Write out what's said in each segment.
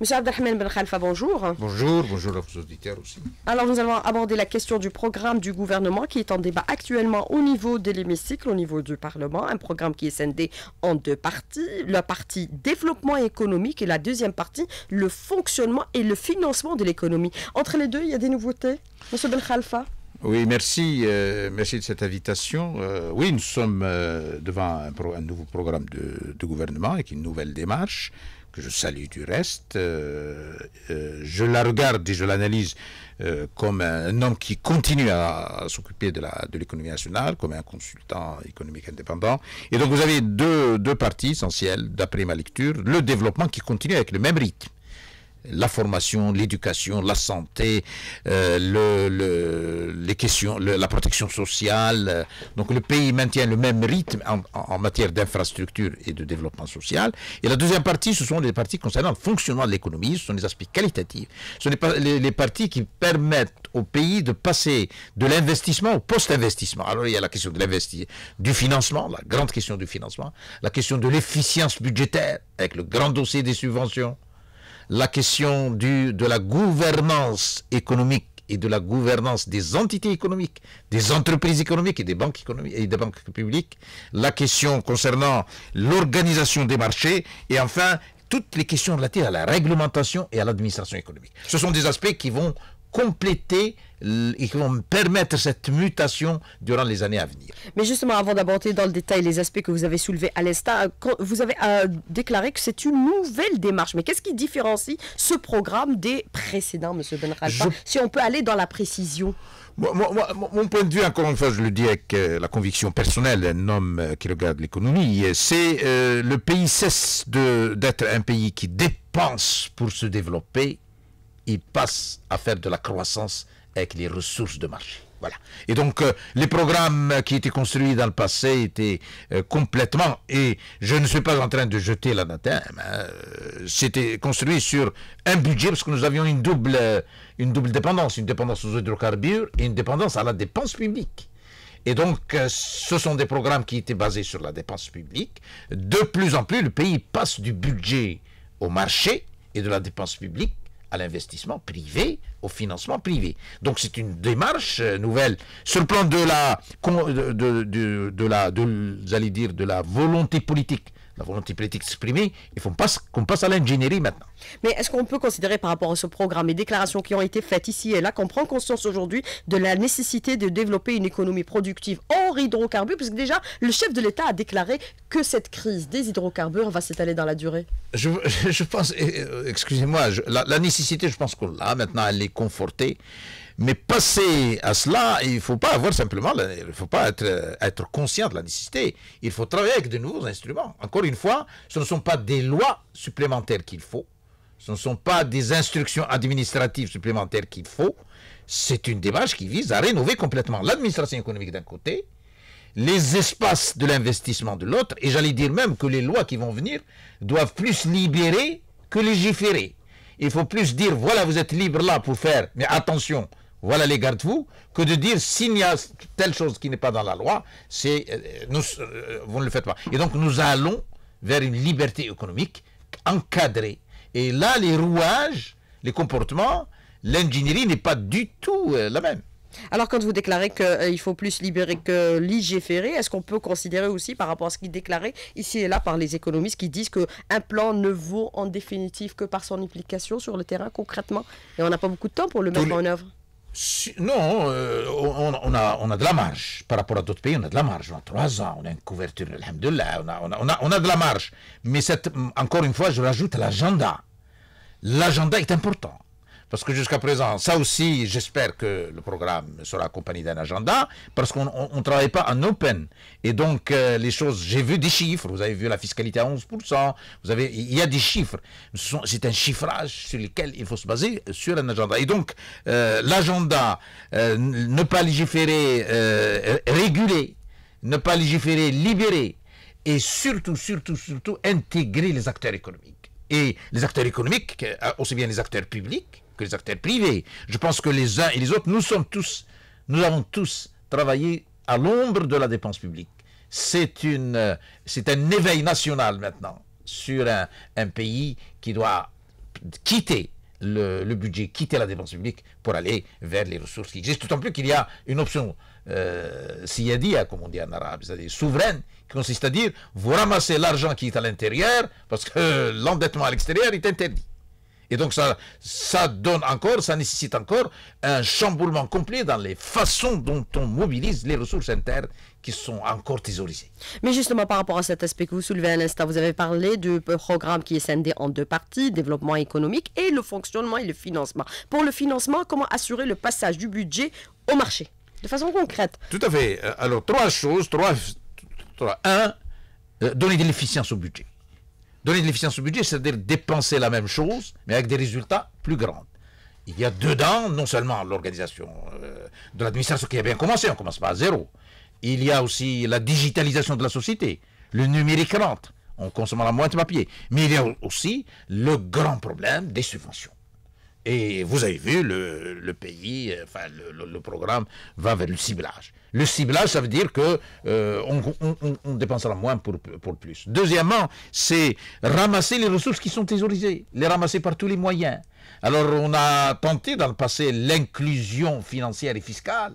Monsieur Abdelrahman Ben Khalfa, bonjour. Bonjour, bonjour à vos auditeurs aussi. Alors, nous allons aborder la question du programme du gouvernement qui est en débat actuellement au niveau de l'hémicycle, au niveau du Parlement. Un programme qui est scindé en deux parties. La partie développement économique et la deuxième partie, le fonctionnement et le financement de l'économie. Entre les deux, il y a des nouveautés, Monsieur Ben Khalfa oui, merci, euh, merci de cette invitation. Euh, oui, nous sommes euh, devant un, nouveau programme de, de gouvernement avec une nouvelle démarche que je salue du reste, euh, euh, je la regarde et je l'analyse euh, comme un homme qui continue à, s'occuper de l'économie de nationale, comme un consultant économique indépendant. Et donc vous avez deux, deux parties essentielles, d'après ma lecture, le développement qui continue avec le même rythme la formation, l'éducation, la santé, euh, les questions, la protection sociale. Donc le pays maintient le même rythme en, matière d'infrastructure et de développement social. Et la deuxième partie, ce sont les parties concernant le fonctionnement de l'économie, ce sont les aspects qualitatifs. Ce sont les, les, parties qui permettent au pays de passer de l'investissement au post-investissement. Alors il y a la question de du financement, la grande question du financement, la question de l'efficience budgétaire avec le grand dossier des subventions la question du, de la gouvernance économique et de la gouvernance des entités économiques, des entreprises économiques et des banques économiques et des banques publiques, la question concernant l'organisation des marchés et enfin toutes les questions relatives à la réglementation et à l'administration économique. Ce sont des aspects qui vont compléter ils vont permettre cette mutation durant les années à venir. Mais justement, avant d'aborder dans le détail les aspects que vous avez soulevés à l'instant, euh, vous avez euh, déclaré que c'est une nouvelle démarche. Mais qu'est-ce qui différencie ce programme des précédents, M. Ben si on peut aller dans la précision mon point de vue, encore une fois, je le dis avec euh, la conviction personnelle d'un homme qui regarde l'économie, c'est que le pays cesse d'être un pays qui dépense pour se développer, il passe à faire de la croissance avec les ressources de marché. Voilà. Et donc, euh, les programmes qui étaient construits dans le passé étaient euh, complètement, et je ne suis pas en train de jeter la hein, euh, c'était construit sur un budget, parce que nous avions une double, une double dépendance, une dépendance aux hydrocarbures et une dépendance à la dépense publique. Et donc, ce sont des programmes qui étaient basés sur la dépense publique. De plus en plus, le pays passe du budget au marché et de la dépense publique à l'investissement privé, au financement privé. Donc c'est une démarche euh, nouvelle. Sur le plan de la, de, de, la, de, dire, de la volonté politique, la volonté politique exprimée, il faut qu'on passe à l'ingénierie maintenant. Mais est-ce qu'on peut considérer par rapport à ce programme et déclarations qui ont été faites ici et là qu'on prend conscience aujourd'hui de la nécessité de développer une économie productive hors hydrocarbures Puisque déjà, le chef de l'État a déclaré que cette crise des hydrocarbures va s'étaler dans la durée. Je, pense, euh, excusez-moi, la nécessité, je pense qu'on l'a maintenant, elle est confortée. Mais passer à cela, il faut pas avoir simplement, il faut pas être, euh, être conscient de la nécessité. Il faut travailler avec de nouveaux instruments. Encore une fois, ce ne sont pas des lois supplémentaires qu'il faut, ce ne sont pas des instructions administratives supplémentaires qu'il faut. C'est une démarche qui vise à rénover complètement l'administration économique d'un côté, les espaces de l'investissement de l'autre, et j'allais dire même que les lois qui vont venir doivent plus libérer que légiférer. Il faut plus dire, voilà, vous êtes libre là pour faire, mais attention, voilà les garde vous que de dire s'il y a telle chose qui n'est pas dans la loi, c'est euh, nous euh, vous ne le faites pas. Et donc nous allons vers une liberté économique encadrée. Et là, les rouages, les comportements, l'ingénierie n'est pas du tout euh, la même. Alors quand vous déclarez qu'il faut plus libérer que légiférer, est-ce qu'on peut considérer aussi par rapport à ce qui est déclaré ici et là par les économistes qui disent qu'un plan ne vaut en définitive que par son implication sur le terrain concrètement Et on n'a pas beaucoup de temps pour le mettre en œuvre non, euh, on, a, on a de la marge par rapport à d'autres pays, on a de la marge. On a trois ans, on a une couverture, alhamdoulilah, on a, on a, on a de la marge. Mais cette, encore une fois, je rajoute l'agenda. L'agenda est important. Parce que jusqu'à présent, ça aussi, j'espère que le programme sera accompagné d'un agenda, parce qu'on ne travaille pas en open. Et donc, euh, les choses, j'ai vu des chiffres, vous avez vu la fiscalité à 11%, vous avez, il y a des chiffres. C'est un chiffrage sur lequel il faut se baser sur un agenda. Et donc, euh, l'agenda, euh, ne pas légiférer, réguler, ne pas légiférer, libérer, et surtout, surtout, surtout, intégrer les acteurs économiques et les acteurs économiques, euh, aussi bien les acteurs publics que les acteurs privés. Je pense que les uns et les autres, nous sommes tous, nous avons tous travaillé à l'ombre de la dépense publique. C'est une, euh, c'est un éveil national maintenant sur un, pays qui doit quitter le, le, budget, quitter la dépense publique pour aller vers les ressources qui existent. D'autant plus qu'il y a une option euh, siyadia, comme on dit en arabe, c'est-à-dire souveraine, qui consiste à dire, vous ramassez l'argent qui est à l'intérieur, parce que l'endettement à l'extérieur est interdit. Et donc ça, ça donne encore, ça nécessite encore un chamboulement complet dans les façons dont on mobilise les ressources internes qui sont encore thésaurisées. Mais justement, par rapport à cet aspect que vous soulevez à l'instant, vous avez parlé du programme qui est scindé en deux parties, développement économique et le fonctionnement et le financement. Pour le financement, comment assurer le passage du budget au marché de façon concrète. Tout à fait. Euh, alors, trois choses. Trois, trois. Un, euh, donner de l'efficience au budget. Donner de l'efficience au budget, c'est-à-dire dépenser la même chose, mais avec des résultats plus grands. Il y a dedans non seulement l'organisation euh, de l'administration qui a bien commencé, on ne commence pas à zéro. Il y a aussi la digitalisation de la société, le numérique rentre, on consomme la moitié de papier. Mais il y a aussi le grand problème des subventions. Et vous avez vu, le, pays, euh, enfin le, programme va vers le ciblage. Le ciblage, ça veut dire que euh, on, dépensera moins pour, pour plus. Deuxièmement, c'est ramasser les ressources qui sont thésaurisées, les ramasser par tous les moyens. Alors on a tenté dans le passé l'inclusion financière et fiscale,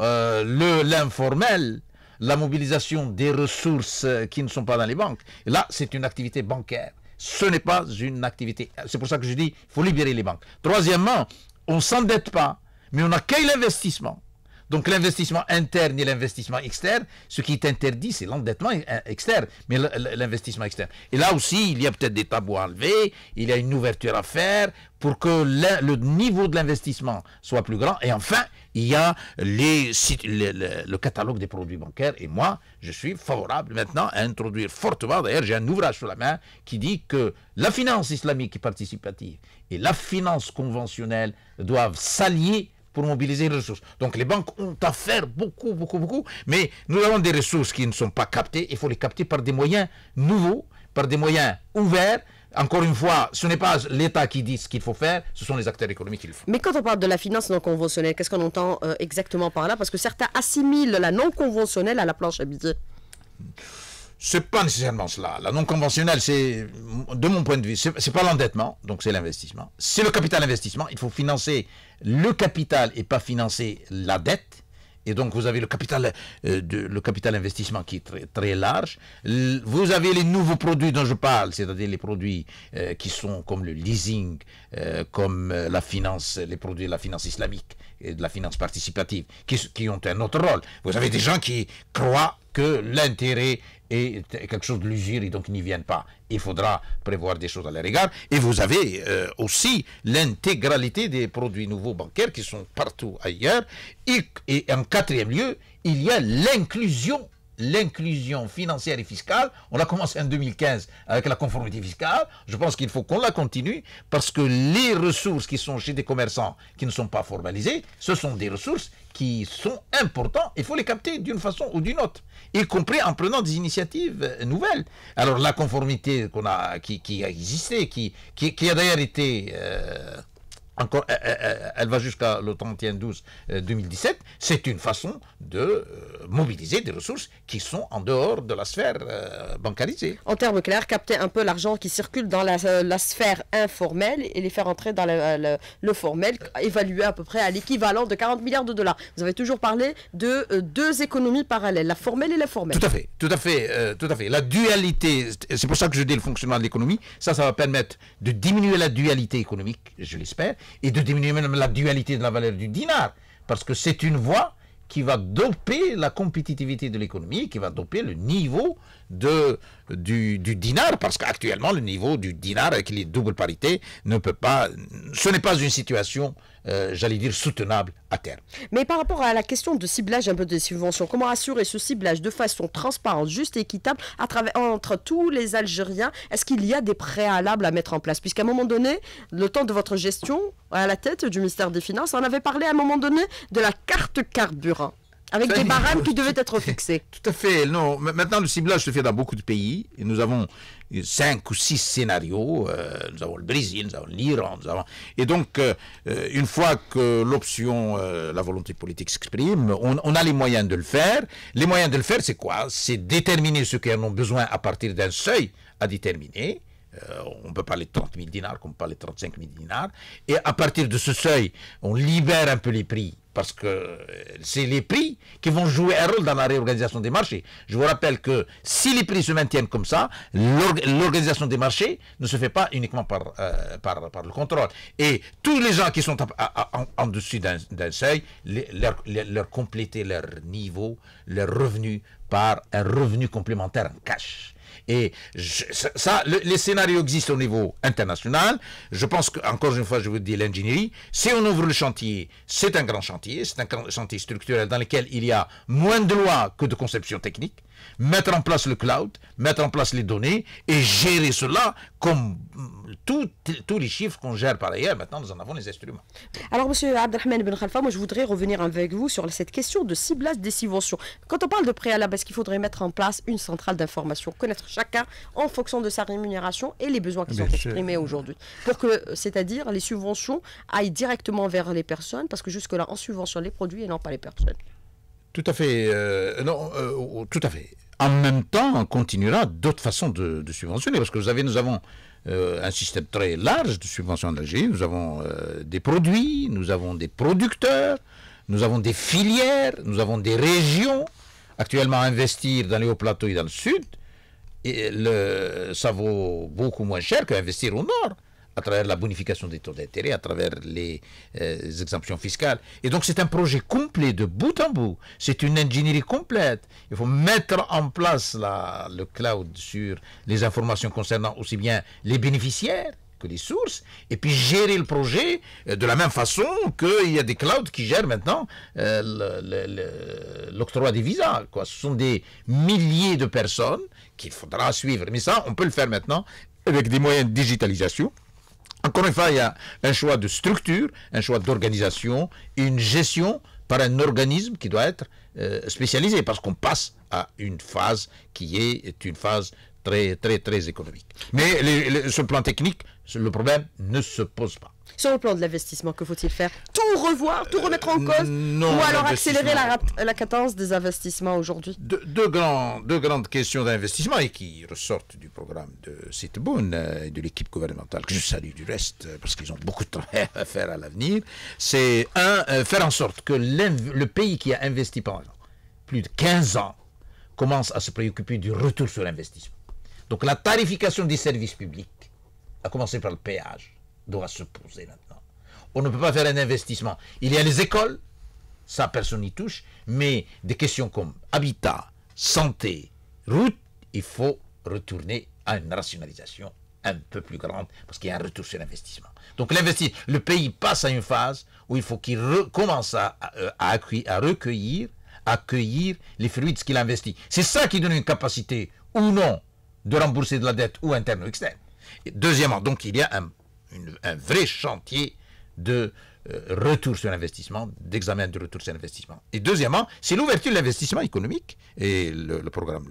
euh, l'informel, la mobilisation des ressources euh, qui ne sont pas dans les banques. là, c'est une activité bancaire ce n'est pas une activité. C'est pour ça que je dis, il faut libérer les banques. Troisièmement, on ne s'endette pas, mais on accueille l'investissement. Donc l'investissement interne et l'investissement externe, ce qui est interdit, c'est l'endettement euh, externe, mais l'investissement externe. Et là aussi, il y a peut-être des tabous à enlever, il y a une ouverture à faire pour que le niveau de l'investissement soit plus grand. Et enfin, il y a le, catalogue des produits bancaires. Et moi, je suis favorable maintenant à introduire fortement, d'ailleurs j'ai un ouvrage sur la main qui dit que la finance islamique participative et la finance conventionnelle doivent s'allier pour mobiliser les ressources. Donc les banques ont à faire beaucoup, beaucoup, beaucoup, mais nous avons des ressources qui ne sont pas captées, il faut les capter par des moyens nouveaux, par des moyens ouverts. Encore une fois, ce n'est pas l'État qui dit ce qu'il faut faire, ce sont les acteurs économiques qui le font. Mais quand on parle de la finance non conventionnelle, qu'est-ce qu'on entend euh, exactement par là Parce que certains assimilent la non conventionnelle à la planche à billets c'est pas nécessairement cela. La non conventionnelle, c'est, de mon point de vue, c'est pas l'endettement, donc c'est l'investissement. C'est le capital investissement. Il faut financer le capital et pas financer la dette. Et donc vous avez le capital, euh, de, le capital investissement qui est très, large. vous avez les nouveaux produits dont je parle, c'est-à-dire les produits euh, qui sont comme le leasing, euh, comme la finance, les produits de la finance islamique et de la finance participative, qui, qui ont un autre rôle. Vous avez des gens qui croient que l'intérêt est quelque chose de l'usure et donc n'y viennent pas. Il faudra prévoir des choses à leur égard. Et vous avez euh, aussi l'intégralité des produits nouveaux bancaires qui sont partout ailleurs. et en quatrième lieu, il y a l'inclusion l'inclusion financière et fiscale. On a commencé en 2015 avec la conformité fiscale. Je pense qu'il faut qu'on la continue parce que les ressources qui sont chez des commerçants qui ne sont pas formalisées, ce sont des ressources qui sont importantes. Il faut les capter d'une façon ou d'une autre, y compris en prenant des initiatives nouvelles. Alors la conformité qu'on a, qui, a existé, qui, a d'ailleurs été... Euh, encore, elle va jusqu'à le 31-12-2017, euh, c'est une façon de euh, mobiliser des ressources qui sont en dehors de la sphère euh, bancarisée. En termes clairs, capter un peu l'argent qui circule dans la, sphère informelle et les faire entrer dans le formel, évalué à peu près à l'équivalent de 40 milliards de dollars. Vous avez toujours parlé de deux économies parallèles, la formelle et la formelle. Tout à fait, tout à fait, tout à fait. La dualité, c'est pour ça que je dis le fonctionnement de l'économie, ça, ça va permettre de diminuer la dualité économique, je l'espère, et de diminuer même la dualité de la valeur du dinar, parce que c'est une voie qui va doper la compétitivité de l'économie, qui va doper le niveau de, du, dinar, parce qu'actuellement, le niveau du dinar avec les doubles parités ne peut pas. Ce n'est pas une situation euh, j'allais dire, soutenable à terme. Mais par rapport à la question de ciblage un peu des subventions, comment assurer ce ciblage de façon transparente, juste et équitable entre tous les Algériens Est-ce qu'il y a des préalables à mettre en place Puisqu'à un moment donné, le temps de votre gestion à la tête du ministère des Finances, on avait parlé à un moment donné de la carte carburant. Avec des barèmes qui devaient être fixés. Tout à fait. Non. Maintenant, le ciblage se fait dans beaucoup de pays. Et nous avons cinq ou six scénarios. Euh, nous avons le Brésil, nous avons l'Iran. Et donc, euh, euh, une fois que l'option, la volonté politique s'exprime, on, a les moyens de le faire. Les moyens de le faire, c'est quoi C'est déterminer ce qu'elles ont besoin à partir d'un seuil à déterminer. on peut parler de 30 000 dinars, comme on peut parler de 35 000 dinars. Et à partir de ce seuil, on libère un peu les prix parce que euh, c'est les prix qui vont jouer un rôle dans la réorganisation des marchés. Je vous rappelle que si les prix se maintiennent comme ça, l'organisation des marchés ne se fait pas uniquement euh, par, par, le contrôle. Et tous les gens qui sont en, dessous dessus d'un seuil, leur, leur, compléter leur niveau, leur revenu par un revenu complémentaire en cash. Et ça, le, les scénarios existent au niveau international. Je pense qu'encore une fois, je vous dis l'ingénierie. Si on ouvre le chantier, c'est un grand chantier, c'est un grand chantier structurel dans lequel il y a moins de lois que de conception technique mettre en place le cloud, mettre en place les données et gérer cela comme mm, tous les chiffres qu'on gère par ailleurs. Maintenant, nous en avons les instruments. Alors, M. Abdelrahman Ben Khalfa, moi, je voudrais revenir avec vous sur cette question de ciblage des subventions. Quand on parle de préalable, est-ce qu'il faudrait mettre en place une centrale d'information, connaître chacun en fonction de sa rémunération et les besoins qui sont exprimés aujourd'hui Pour que, c'est-à-dire, les subventions aillent directement vers les personnes, parce que jusque-là, on subventionne les produits et non pas les personnes. Tout à fait. Euh, non, euh, oh, tout à fait. En même temps, on continuera d'autres façons de, subventionner, parce que vous nous avons euh, un système très large de subvention en Algérie. Nous avons des produits, nous avons des producteurs, nous avons des filières, nous avons des régions. Actuellement, investir dans les hauts plateaux et dans le sud, ça vaut beaucoup moins cher qu'investir au nord à travers la bonification des taux d'intérêt, à travers les, euh, exemptions fiscales. Et donc c'est un projet complet de bout en bout. C'est une ingénierie complète. Il faut mettre en place le cloud sur les informations concernant aussi bien les bénéficiaires que les sources, et puis gérer le projet euh, de la même façon qu'il y a des clouds qui gèrent maintenant euh, l'octroi des visas. Ce sont des milliers de personnes qu'il faudra suivre. Mais ça, on peut le faire maintenant avec des moyens de digitalisation encore une fois, il y a un choix de structure, un choix d'organisation, une gestion par un organisme qui doit être euh, spécialisé, parce qu'on passe à une phase qui est une phase très, très, très économique. Mais sur le plan technique, le problème ne se pose pas. Sur le plan de l'investissement, que faut-il faire Tout revoir, tout euh, remettre en cause Ou alors accélérer la, cadence des investissements aujourd'hui deux, grandes questions d'investissement et qui ressortent du programme de Sitboun euh, et de l'équipe gouvernementale, que je salue du reste, euh, parce qu'ils ont beaucoup de travail à faire à l'avenir. C'est, un, faire en sorte que le pays qui a investi pendant plus de 15 ans commence à se préoccuper du retour sur l'investissement. Donc la tarification des services publics à commencer par le péage, doit se poser maintenant. On ne peut pas faire un investissement. Il y a les écoles, ça personne n'y touche, mais des questions comme habitat, santé, route, il faut retourner à une rationalisation un peu plus grande parce qu'il y a un retour sur l'investissement. Donc le pays passe à une phase où il faut qu'il recommence à, euh, à, recueillir, accueillir les fruits de ce qu'il investit. C'est ça qui donne une capacité ou non de rembourser de la dette ou interne ou externe. Deuxièmement, donc il y a un, vrai chantier de euh, retour sur l'investissement, d'examen de retour sur l'investissement. Et deuxièmement, c'est l'ouverture de l'investissement économique, et le, programme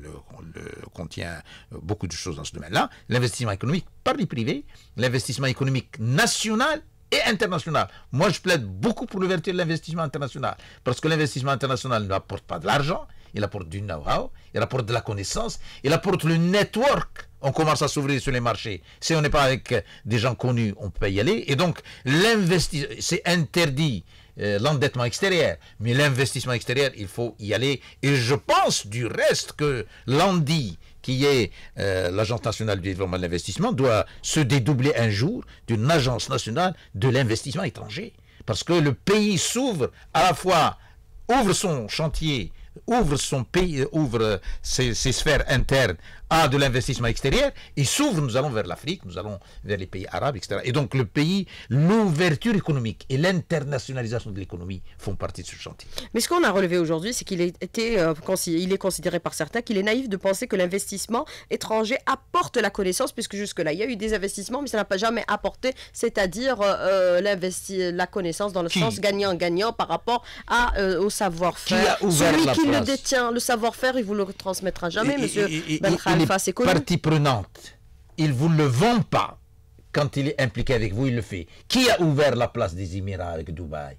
contient euh, beaucoup de choses dans ce domaine-là, l'investissement économique par les privés, l'investissement économique national et international. Moi, je plaide beaucoup pour l'ouverture de l'investissement international, parce que l'investissement international n'apporte pas de l'argent, il apporte du know-how, il apporte de la connaissance, il apporte le network. On commence à s'ouvrir sur les marchés. Si on n'est pas avec euh, des gens connus, on peut y aller. Et donc, l'investissement, c'est interdit euh, l'endettement extérieur. Mais l'investissement extérieur, il faut y aller. Et je pense du reste que l'ANDI, qui est euh, l'Agence nationale du développement de l'investissement, doit se dédoubler un jour d'une agence nationale de l'investissement étranger. Parce que le pays s'ouvre à la fois, ouvre son chantier ouvre son pays, euh, ouvre euh, ses, sphères internes à ah, de l'investissement extérieur, il s'ouvre, nous allons vers l'Afrique, nous allons vers les pays arabes, etc. Et donc le pays, l'ouverture économique et l'internationalisation de l'économie font partie de ce chantier. Mais ce qu'on a relevé aujourd'hui, c'est qu'il euh, est considéré par certains qu'il est naïf de penser que l'investissement étranger apporte la connaissance, puisque jusque-là, il y a eu des investissements, mais ça n'a pas jamais apporté, c'est-à-dire euh, euh, la connaissance dans le sens gagnant-gagnant par rapport à, au savoir-faire. Celui qui le détient, le savoir-faire, il vous le transmettra jamais, M. monsieur partie prenante, il ne vous le vend pas. Quand il est impliqué avec vous, il le fait. Qui a ouvert la place des Émirats avec Dubaï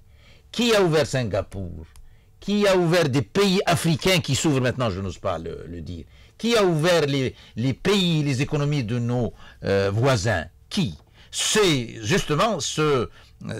Qui a ouvert Singapour Qui a ouvert des pays africains qui s'ouvrent maintenant Je n'ose pas le, dire. Qui a ouvert les, pays, les économies de nos euh, voisins Qui c'est justement euh,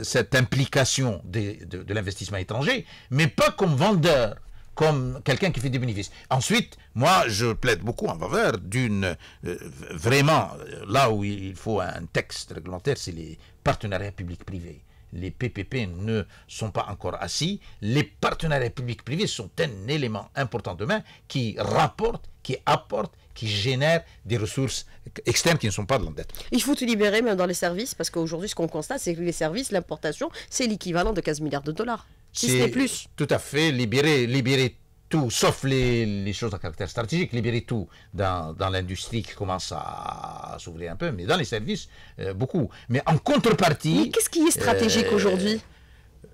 cette implication de l'investissement étranger, mais pas comme vendeur comme quelqu'un qui fait des bénéfices. Ensuite, moi, je plaide beaucoup en faveur d'une... Euh, vraiment, euh, là où il faut un texte réglementaire, c'est les partenariats publics-privés. Les PPP ne sont pas encore assis. Les partenariats publics-privés sont un élément important demain qui rapporte, qui apporte qui génère des ressources externes qui ne sont pas de l'endettement. Il faut tout libérer même dans les services, parce qu'aujourd'hui, ce qu'on constate, c'est que les services, l'importation, c'est l'équivalent de 15 milliards de dollars si ce plus. Tout à fait, libérer, libérer tout, sauf les, choses à caractère stratégique, libérer tout dans, l'industrie qui commence à, s'ouvrir un peu, mais dans les services, euh, beaucoup. Mais en contrepartie... Mais qu'est-ce qui est stratégique euh, aujourd'hui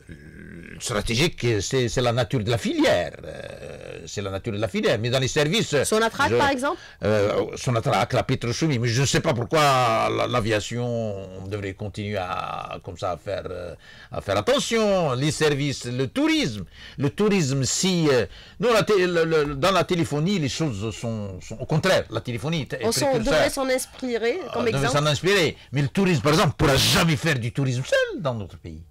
euh, Stratégique, c'est la nature de la filière c'est la nature de la filière, mais dans les services... Son par exemple euh, Son la pétrochimie, mais je ne sais pas pourquoi l'aviation devrait continuer à, comme ça, à faire, euh, à faire attention, les services, le tourisme, le tourisme, si... Euh, dans la téléphonie, les choses sont, au contraire, la téléphonie... Est on, devrait s'en inspirer, comme exemple s'en inspirer, mais le tourisme, par exemple, ne pourra jamais faire du tourisme seul dans notre pays.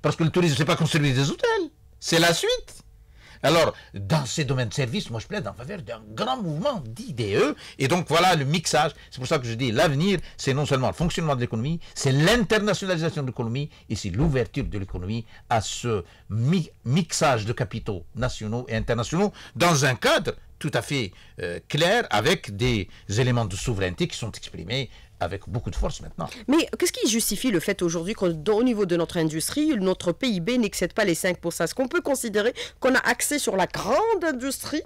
Parce que le tourisme, n'est pas construire des hôtels, c'est la suite. Alors, dans ces domaines de service, moi je plaide en faveur d'un grand mouvement d'IDE. Et donc voilà le mixage. C'est pour ça que je dis l'avenir, c'est non seulement le fonctionnement de l'économie, c'est l'internationalisation de l'économie et c'est l'ouverture de l'économie à ce mixage de capitaux nationaux et internationaux dans un cadre tout à fait euh, clair avec des éléments de souveraineté qui sont exprimés avec beaucoup de force maintenant. Mais qu'est-ce qui justifie le fait aujourd'hui qu'au niveau de notre industrie, notre PIB n'excède pas les 5% Est-ce qu'on peut considérer qu'on a axé sur la grande industrie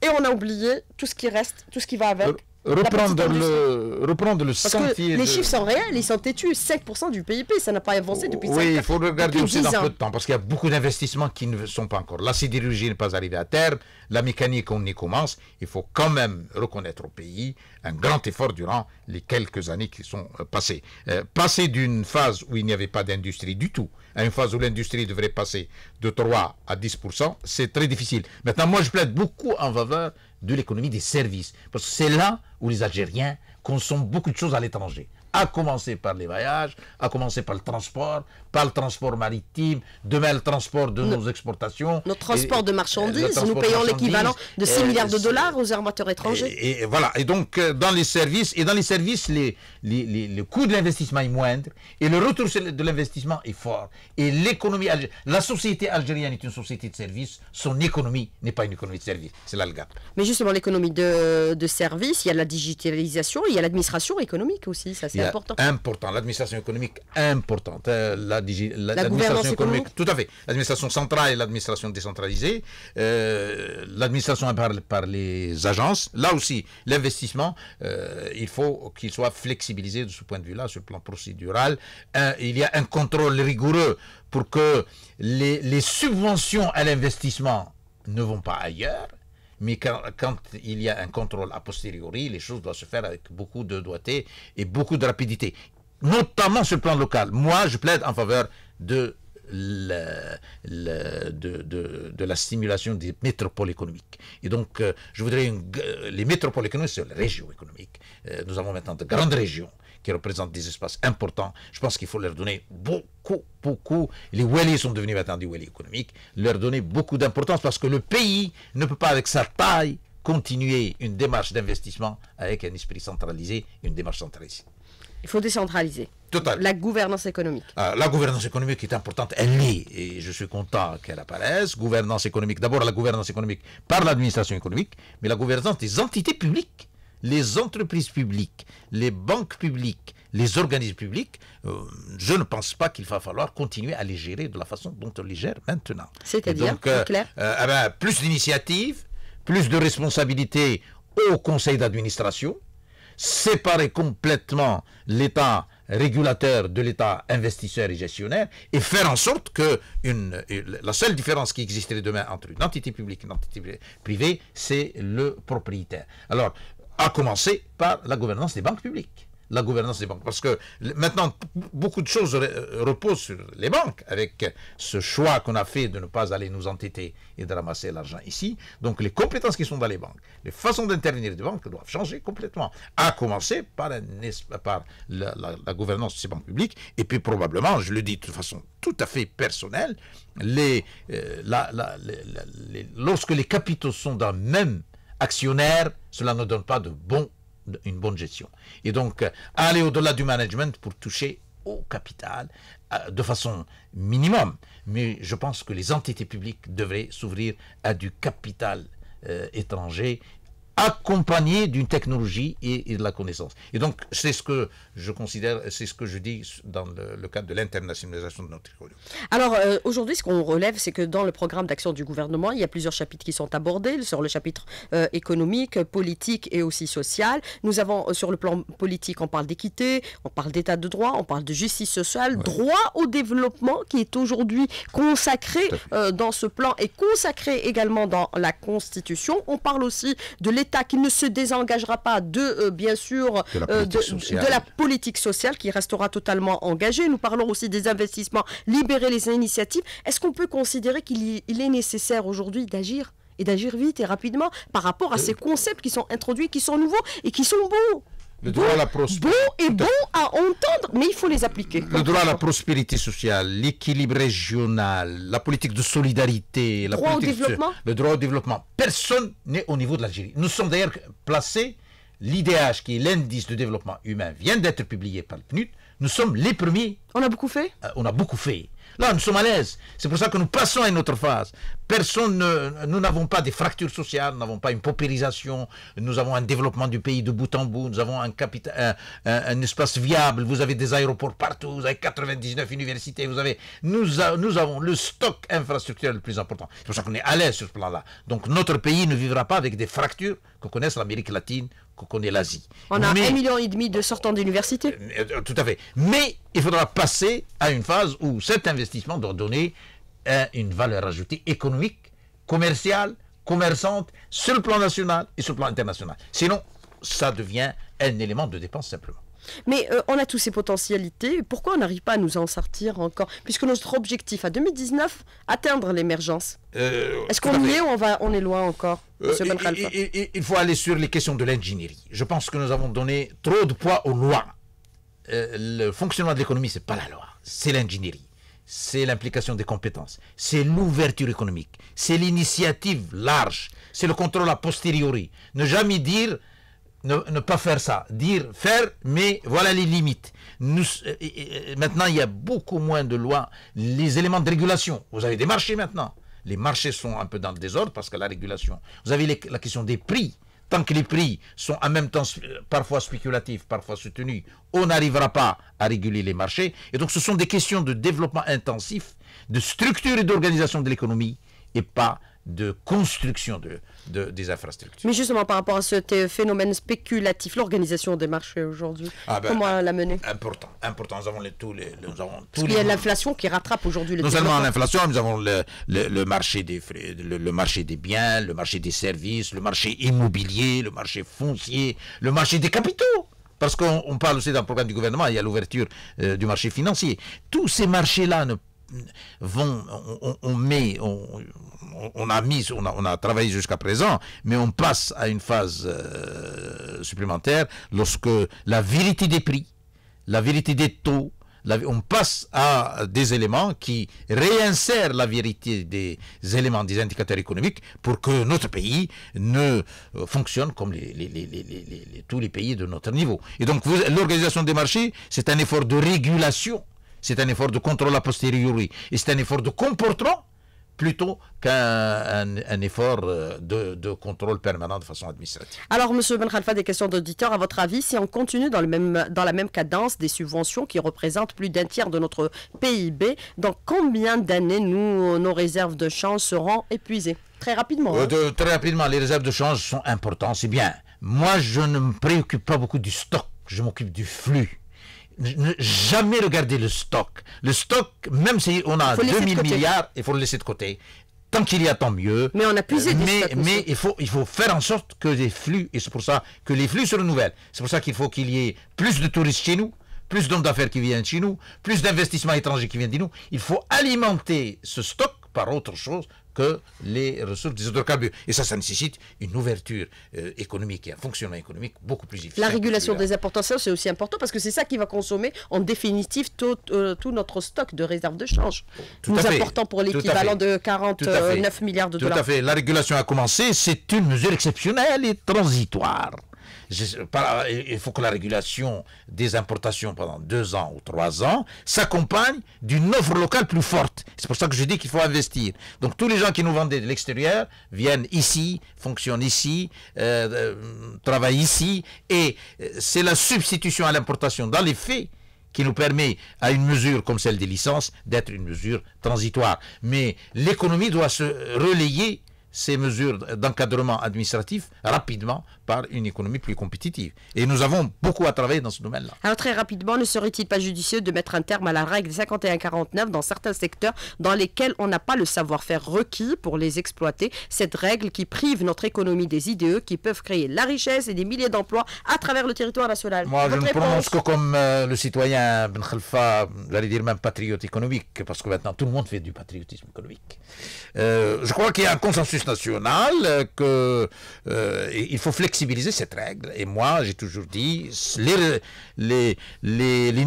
et on a oublié tout ce qui reste, tout ce qui va avec euh, reprendre le, reprendre le Parce sentier. Que les chiffres sont réels, ils sont têtus. 5% du PIB, ça n'a pas avancé depuis Oui, il faut regarder aussi dans peu de temps, parce qu'il y a beaucoup d'investissements qui ne sont pas encore. La sidérurgie n'est pas arrivée à terme, la mécanique, on y commence. Il faut quand même reconnaître au pays un grand effort durant les quelques années qui sont euh, passées. Euh, passer d'une phase où il n'y avait pas d'industrie du tout à une phase où l'industrie devrait passer de 3 à 10%, c'est très difficile. Maintenant, moi, je plaide beaucoup en faveur de l'économie des services, parce que c'est là ou les Algériens consomment beaucoup de choses à l'étranger à commencer par les voyages, à commencer par le transport, par le transport maritime, demain le transport de nos, exportations. Nos euh, transport de marchandises, nous payons l'équivalent de 6 milliards de dollars aux armateurs étrangers. Et, voilà, et donc euh, dans les services, et dans les services, les, les, les, le coût de l'investissement est moindre, et le retour de l'investissement est fort. Et l'économie la société algérienne est une société de services, son économie n'est pas une économie de services. c'est là le gap. Mais justement, l'économie de, de services, il y a la digitalisation, il y a l'administration économique aussi, ça c'est important. L'administration économique importante. Hein. L'administration économique, tout à fait. L'administration centrale et l'administration décentralisée. Euh, l'administration par, les agences. Là aussi, l'investissement, euh, il faut qu'il soit flexibilisé de ce point de vue-là, sur le plan procédural. il y a un contrôle rigoureux pour que les subventions à l'investissement ne vont pas ailleurs mais quand, il y a un contrôle a posteriori, les choses doivent se faire avec beaucoup de doigté et beaucoup de rapidité, notamment sur le plan local. Moi, je plaide en faveur de de, la stimulation des métropoles économiques. Et donc, euh, je voudrais euh, les métropoles économiques, c'est les régions économiques. Euh, nous avons maintenant de grandes régions qui représentent des espaces importants. Je pense qu'il faut leur donner beaucoup, beaucoup. Les Wallis sont devenus maintenant des Wallis économiques. Leur donner beaucoup d'importance parce que le pays ne peut pas, avec sa taille, continuer une démarche d'investissement avec un esprit centralisé, une démarche centralisée. Il faut décentraliser. La gouvernance économique. Ah, la gouvernance économique est importante, elle l'est, et je suis content qu'elle apparaisse. Gouvernance économique, d'abord la gouvernance économique par l'administration économique, mais la gouvernance des entités publiques, les entreprises publiques, les banques publiques, les organismes publics, euh, je ne pense pas qu'il va falloir continuer à les gérer de la façon dont on les gère maintenant. C'est-à-dire, euh, euh, ah ben, plus d'initiatives, plus de responsabilités au conseil d'administration, séparer complètement l'État régulateur de l'État investisseur et gestionnaire et faire en sorte que la seule différence qui existerait demain entre une entité publique et une entité privée, c'est le propriétaire. Alors, à commencer par la gouvernance des banques publiques la gouvernance des banques. Parce que maintenant, beaucoup de choses euh, reposent sur les banques avec ce choix qu'on a fait de ne pas aller nous entêter et de ramasser l'argent ici. Donc les compétences qui sont dans les banques, les façons d'intervenir des banques doivent changer complètement, à commencer par, par la, gouvernance de ces banques publiques et puis probablement, je le dis de façon tout à fait personnelle, les, euh, lorsque les capitaux sont d'un même actionnaire, cela ne donne pas de bons une bonne gestion. Et donc, euh, aller au-delà du management pour toucher au capital euh, de façon minimum. Mais je pense que les entités publiques devraient s'ouvrir à du capital euh, étranger accompagné d'une technologie et, de la connaissance. Et donc, c'est ce que je considère, c'est ce que je dis dans le, cadre de l'internationalisation de notre économie. Alors, euh, aujourd'hui, ce qu'on relève, c'est que dans le programme d'action du gouvernement, il y a plusieurs chapitres qui sont abordés, sur le chapitre euh, économique, politique et aussi social. Nous avons, euh, sur le plan politique, on parle d'équité, on parle d'état de droit, on parle de justice sociale, droit au développement qui est aujourd'hui consacré dans ce plan et consacré également dans la Constitution. On parle aussi de l'économie, L'État qui ne se désengagera pas de, euh, bien sûr, euh, de la, politique sociale qui restera totalement engagée. Nous parlons aussi des investissements, libérer les initiatives. Est-ce qu'on peut considérer qu'il est nécessaire aujourd'hui d'agir et d'agir vite et rapidement par rapport à euh, ces concepts qui sont introduits, qui sont nouveaux et qui sont beaux le droit à la prospérité et bon à entendre, mais il faut les appliquer. Le droit à la prospérité sociale, l'équilibre régional, la politique de solidarité, le droit au développement. Personne n'est au niveau de l'Algérie. Nous sommes d'ailleurs placés l'IDH, qui est l'indice de développement humain, vient d'être publié par le PNUD. Nous sommes les premiers. On a beaucoup fait euh, On a beaucoup fait. Là, nous sommes à l'aise. C'est pour ça que nous passons à une autre phase. Personne, ne, nous n'avons pas des fractures sociales, nous n'avons pas une paupérisation, nous avons un développement du pays de bout en bout, nous avons un, capital, un, espace viable, vous avez des aéroports partout, vous avez 99 universités, vous avez, nous, nous avons le stock infrastructurel le plus important. C'est pour ça qu'on est à l'aise sur ce plan-là. Donc notre pays ne vivra pas avec des fractures que connaissent l'Amérique latine qu'on l'Asie. On a un million et demi de sortants d'université. Euh, euh, tout à fait. Mais il faudra passer à une phase où cet investissement doit donner euh, une valeur ajoutée économique, commerciale, commerçante, sur le plan national et sur le plan international. Sinon, ça devient un élément de dépense simplement. Mais euh, on a tous ces potentialités. Pourquoi on n'arrive pas à nous en sortir encore Puisque notre objectif à 2019, atteindre l'émergence. Euh, Est-ce qu'on y est ou on, va, on est loin encore euh, il, faut aller sur les questions de l'ingénierie. Je pense que nous avons donné trop de poids aux lois. le fonctionnement de l'économie, ce n'est pas la loi, c'est l'ingénierie. C'est l'implication des compétences, c'est l'ouverture économique, c'est l'initiative large, c'est le contrôle a posteriori. Ne jamais dire ne, pas faire ça. Dire faire, mais voilà les limites. Euh, maintenant, il y a beaucoup moins de lois. Les éléments de régulation, vous avez des marchés maintenant. Les marchés sont un peu dans le désordre parce que la régulation. Vous avez la question des prix. Tant que les prix sont en même temps euh, parfois spéculatifs, parfois soutenus, on n'arrivera pas à réguler les marchés. Et donc, ce sont des questions de développement intensif, de structure et d'organisation de l'économie et pas de construction de, des infrastructures. Mais justement, par rapport à ce phénomène spéculatif, l'organisation des marchés aujourd'hui, ah ben, comment ah, la mener Important, important. Nous avons tous les... avons y a l'inflation qui rattrape aujourd'hui les... Non seulement l'inflation, nous avons le, marché des, le, marché des biens, le marché des services, le marché immobilier, le marché foncier, le marché des capitaux. Parce qu'on parle aussi dans le programme du gouvernement, il y a l'ouverture euh, du marché financier. Tous ces marchés-là ne vont, on, met, on, a mis, on a, travaillé jusqu'à présent, mais on passe à une phase euh, supplémentaire lorsque la vérité des prix, la vérité des taux, on passe à des éléments qui réinsèrent la vérité des éléments des indicateurs économiques pour que notre pays ne euh, fonctionne comme les, tous les pays de notre niveau. Et donc l'organisation des marchés, c'est un effort de régulation c'est un effort de contrôle a posteriori, et c'est un effort de comportement plutôt qu'un un, effort euh, de, contrôle permanent de façon administrative. Alors, M. Ben des questions d'auditeurs. À votre avis, si on continue dans, le même, dans la même cadence des subventions qui représentent plus d'un tiers de notre PIB, dans combien d'années nos réserves de change seront épuisées Très rapidement. Hein. Euh, très rapidement, les réserves de change sont importantes, c'est bien. Moi, je ne me préoccupe pas beaucoup du stock, je m'occupe du flux ne jamais regarder le stock. Le stock, même si on a 2000 milliards, il faut le laisser de côté. Tant qu'il y a, tant mieux. Mais on a puisé euh, du. Mais, il, faut, il faut faire en sorte que les flux, et c'est pour ça que les flux se renouvellent. C'est pour ça qu'il faut qu'il y ait plus de touristes chez nous, plus d'hommes d'affaires qui viennent chez nous, plus d'investissements étrangers qui viennent de nous. Il faut alimenter ce stock par autre chose que les ressources des hydrocarbures. Et ça, ça nécessite une ouverture euh, économique et un fonctionnement économique beaucoup plus efficace. La régulation des importations, c'est aussi important parce que c'est ça qui va consommer en définitive tout, euh, notre stock de réserves de change. Nous importons pour l'équivalent de 49 milliards de dollars. Tout à fait. La régulation a commencé. C'est une mesure exceptionnelle et transitoire il faut que la régulation des importations pendant deux ans ou trois ans s'accompagne d'une offre locale plus forte. C'est pour ça que je dis qu'il faut investir. Donc tous les gens qui nous vendaient de l'extérieur viennent ici, fonctionnent ici, euh, euh, travaillent ici, et euh, c'est la substitution à l'importation dans les faits qui nous permet à une mesure comme celle des licences d'être une mesure transitoire. Mais l'économie doit se relayer ces mesures d'encadrement administratif rapidement par une économie plus compétitive. Et nous avons beaucoup à travailler dans ce domaine-là. Alors très rapidement, ne serait-il pas judicieux de mettre un terme à la règle 51-49 dans certains secteurs dans lesquels on n'a pas le savoir-faire requis pour les exploiter Cette règle qui prive notre économie des IDE qui peuvent créer la richesse et des milliers d'emplois à travers le territoire national. Moi, je ne prononce que comme euh, le citoyen Ben Khalfa, j'allais dire même patriote économique, parce que maintenant tout le monde fait du patriotisme économique. Euh, je crois qu'il y a un consensus national nationale euh, que euh, il faut flexibiliser cette règle. Et moi, j'ai toujours dit les, les, les, les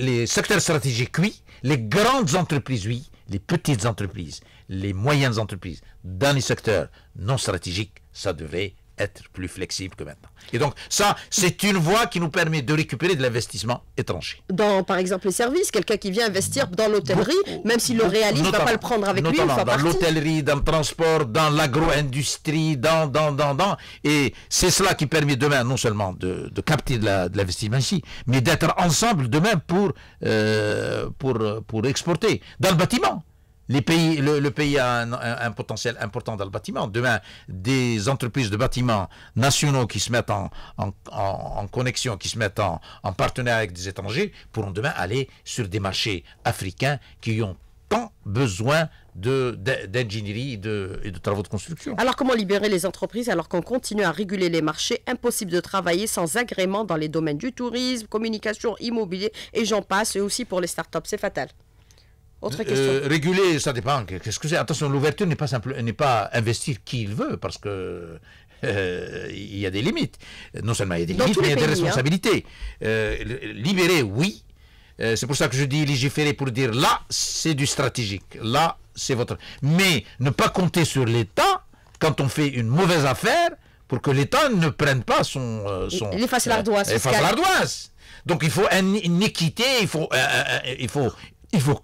les secteurs stratégiques, oui, les grandes entreprises, oui, les petites entreprises, les moyennes entreprises, dans les secteurs non stratégiques, ça devait être plus flexible que maintenant. Et donc, ça, c'est une voie qui nous permet de récupérer de l'investissement étranger. Dans, par exemple, les services, quelqu'un qui vient investir dans l'hôtellerie, même s'il le réalise, ne va pas le prendre avec lui. Notamment dans l'hôtellerie, dans le transport, dans l'agro-industrie, dans, dans, dans, dans. Et c'est cela qui permet demain, non seulement de, capter de l'investissement ici, mais d'être ensemble demain pour, euh, pour, pour exporter. Dans le bâtiment, pays, le, pays a un, potentiel important dans le bâtiment. Demain, des entreprises de bâtiments nationaux qui se mettent en, en, connexion, qui se mettent en, en partenariat avec des étrangers, pourront demain aller sur des marchés africains qui ont tant besoin d'ingénierie et de, travaux de construction. Alors comment libérer les entreprises alors qu'on continue à réguler les marchés Impossible de travailler sans agrément dans les domaines du tourisme, communication, immobilier et j'en passe, et aussi pour les start-up, c'est fatal. Autre euh, question. réguler, ça dépend. Qu'est-ce que c'est Attention, l'ouverture n'est pas simple, n'est pas investir qui il veut, parce que il y a des limites. Non seulement il y a des limites, mais il y a des hein. responsabilités. Euh, libérer, oui. Euh, c'est pour ça que je dis légiférer pour dire là, c'est du stratégique. Là, c'est votre. Mais ne pas compter sur l'État quand on fait une mauvaise affaire pour que l'État ne prenne pas son. son l'efface l'ardoise. l'ardoise. Donc il faut une équité, il faut, il faut, il faut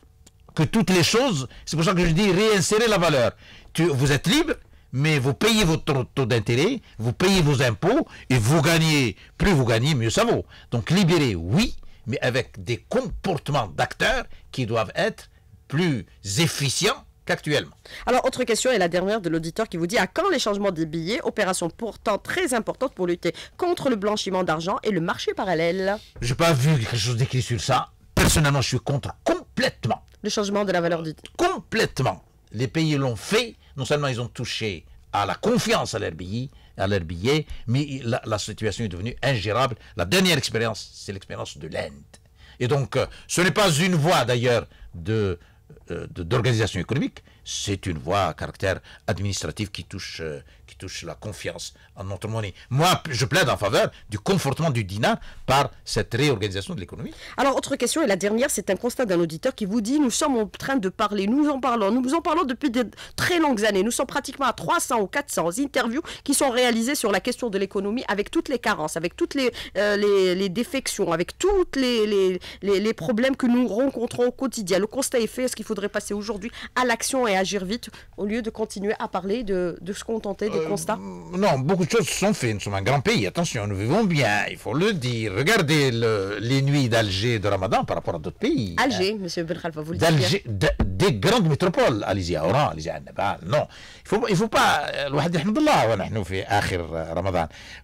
toutes les choses, c'est pour ça que je dis réinsérer la valeur. Tu, vous êtes libre, mais vous payez votre taux d'intérêt, vous payez vos impôts, et vous gagnez. Plus vous gagnez, mieux ça vaut. Donc libérer, oui, mais avec des comportements d'acteurs qui doivent être plus efficients qu'actuellement. Alors, autre question, et la dernière de l'auditeur qui vous dit à quand les changements des billets, opération pourtant très importante pour lutter contre le blanchiment d'argent et le marché parallèle Je n'ai pas vu quelque chose d'écrit sur ça. Personnellement, je suis contre complètement le changement de la valeur du Complètement. Les pays l'ont fait. Non seulement ils ont touché à la confiance à leur billet, à mais la, situation est devenue ingérable. La dernière expérience, c'est l'expérience de l'Inde. Et donc, euh, ce n'est pas une voie d'ailleurs euh, d'organisation de, économique, c'est une voie à caractère administratif qui touche, euh, qui touche la confiance en notre monnaie. Moi, je plaide en faveur du confortement du DINA par cette réorganisation de l'économie. Alors, autre question, et la dernière, c'est un constat d'un auditeur qui vous dit, nous sommes en train de parler, nous en parlons, nous en parlons depuis de très longues années, nous sommes pratiquement à 300 ou 400 interviews qui sont réalisées sur la question de l'économie avec toutes les carences, avec toutes les, euh, les, défections, avec tous les, les, problèmes que nous rencontrons au quotidien. Le constat est fait, est-ce qu'il faudrait passer aujourd'hui à l'action et à agir vite au lieu de continuer à parler, de, de se contenter des euh, constats Non, beaucoup de choses sont faites. Nous sommes un grand pays, attention, nous vivons bien, il faut le dire. Regardez les nuits d'Alger de Ramadan par rapport à d'autres pays. Alger, monsieur Ben Khalfa, vous le dire. des grandes métropoles, Alizia Oran, Alger, Annabal, non. Il ne faut, il faut pas. Euh, euh,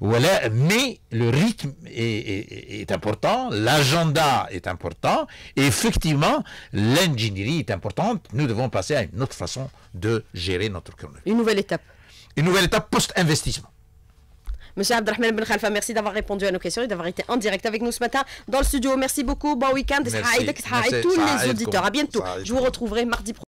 voilà, mais le rythme est, est, important, l'agenda est important, et effectivement, l'ingénierie est importante. Nous devons passer à une autre façon de gérer notre économie. Une nouvelle étape. Une nouvelle étape post-investissement. Monsieur Abdelrahman Ben Khalfa, merci d'avoir répondu à nos questions et d'avoir été en direct avec nous ce matin dans le studio. Merci beaucoup. Bon week-end. Merci. Tous les auditeurs. À bientôt. Je vous retrouverai mardi prochain.